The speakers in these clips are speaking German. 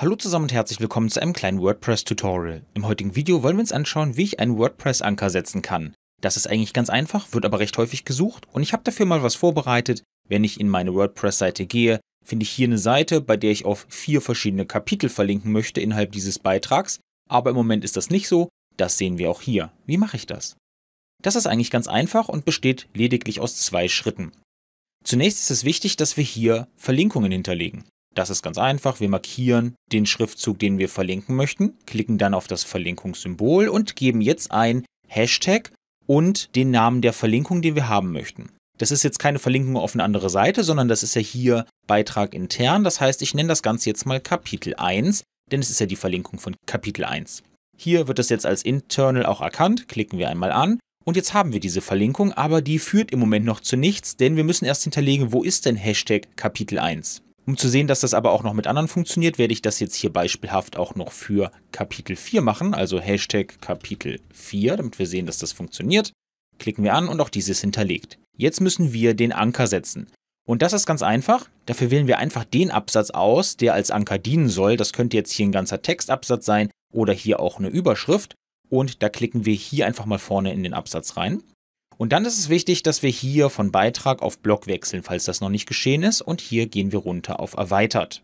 Hallo zusammen und herzlich willkommen zu einem kleinen WordPress-Tutorial. Im heutigen Video wollen wir uns anschauen, wie ich einen WordPress-Anker setzen kann. Das ist eigentlich ganz einfach, wird aber recht häufig gesucht und ich habe dafür mal was vorbereitet. Wenn ich in meine WordPress-Seite gehe, finde ich hier eine Seite, bei der ich auf vier verschiedene Kapitel verlinken möchte innerhalb dieses Beitrags. Aber im Moment ist das nicht so, das sehen wir auch hier. Wie mache ich das? Das ist eigentlich ganz einfach und besteht lediglich aus zwei Schritten. Zunächst ist es wichtig, dass wir hier Verlinkungen hinterlegen. Das ist ganz einfach. Wir markieren den Schriftzug, den wir verlinken möchten, klicken dann auf das Verlinkungssymbol und geben jetzt ein Hashtag und den Namen der Verlinkung, den wir haben möchten. Das ist jetzt keine Verlinkung auf eine andere Seite, sondern das ist ja hier Beitrag intern. Das heißt, ich nenne das Ganze jetzt mal Kapitel 1, denn es ist ja die Verlinkung von Kapitel 1. Hier wird das jetzt als internal auch erkannt. Klicken wir einmal an. Und jetzt haben wir diese Verlinkung, aber die führt im Moment noch zu nichts, denn wir müssen erst hinterlegen, wo ist denn Hashtag Kapitel 1. Um zu sehen, dass das aber auch noch mit anderen funktioniert, werde ich das jetzt hier beispielhaft auch noch für Kapitel 4 machen, also Hashtag Kapitel 4, damit wir sehen, dass das funktioniert. Klicken wir an und auch dieses hinterlegt. Jetzt müssen wir den Anker setzen. Und das ist ganz einfach. Dafür wählen wir einfach den Absatz aus, der als Anker dienen soll. Das könnte jetzt hier ein ganzer Textabsatz sein oder hier auch eine Überschrift. Und da klicken wir hier einfach mal vorne in den Absatz rein. Und dann ist es wichtig, dass wir hier von Beitrag auf Block wechseln, falls das noch nicht geschehen ist. Und hier gehen wir runter auf Erweitert.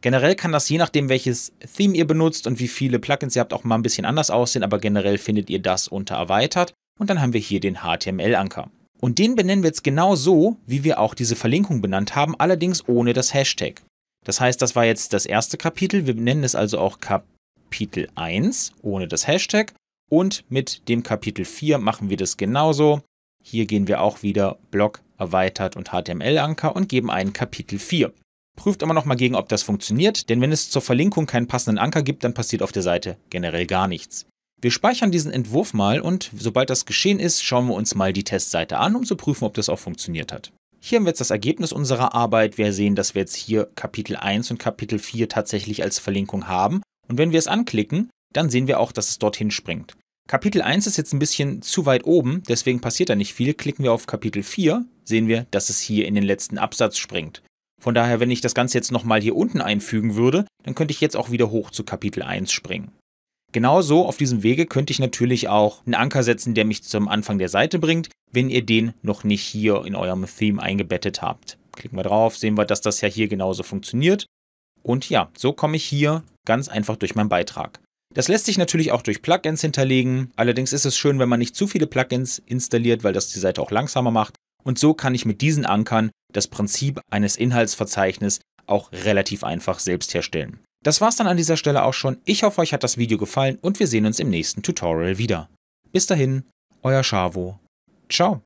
Generell kann das je nachdem, welches Theme ihr benutzt und wie viele Plugins ihr habt, auch mal ein bisschen anders aussehen, aber generell findet ihr das unter Erweitert. Und dann haben wir hier den HTML-Anker. Und den benennen wir jetzt genau so, wie wir auch diese Verlinkung benannt haben, allerdings ohne das Hashtag. Das heißt, das war jetzt das erste Kapitel. Wir benennen es also auch Kapitel 1 ohne das Hashtag. Und mit dem Kapitel 4 machen wir das genauso. Hier gehen wir auch wieder Block erweitert und HTML-Anker und geben einen Kapitel 4. Prüft aber nochmal gegen, ob das funktioniert, denn wenn es zur Verlinkung keinen passenden Anker gibt, dann passiert auf der Seite generell gar nichts. Wir speichern diesen Entwurf mal und sobald das geschehen ist, schauen wir uns mal die Testseite an, um zu prüfen, ob das auch funktioniert hat. Hier haben wir jetzt das Ergebnis unserer Arbeit. Wir sehen, dass wir jetzt hier Kapitel 1 und Kapitel 4 tatsächlich als Verlinkung haben. Und wenn wir es anklicken, dann sehen wir auch, dass es dorthin springt. Kapitel 1 ist jetzt ein bisschen zu weit oben, deswegen passiert da nicht viel. Klicken wir auf Kapitel 4, sehen wir, dass es hier in den letzten Absatz springt. Von daher, wenn ich das Ganze jetzt nochmal hier unten einfügen würde, dann könnte ich jetzt auch wieder hoch zu Kapitel 1 springen. Genauso auf diesem Wege könnte ich natürlich auch einen Anker setzen, der mich zum Anfang der Seite bringt, wenn ihr den noch nicht hier in eurem Theme eingebettet habt. Klicken wir drauf, sehen wir, dass das ja hier genauso funktioniert. Und ja, so komme ich hier ganz einfach durch meinen Beitrag. Das lässt sich natürlich auch durch Plugins hinterlegen. Allerdings ist es schön, wenn man nicht zu viele Plugins installiert, weil das die Seite auch langsamer macht. Und so kann ich mit diesen Ankern das Prinzip eines Inhaltsverzeichnisses auch relativ einfach selbst herstellen. Das war's dann an dieser Stelle auch schon. Ich hoffe, euch hat das Video gefallen und wir sehen uns im nächsten Tutorial wieder. Bis dahin, euer Chavo. Ciao.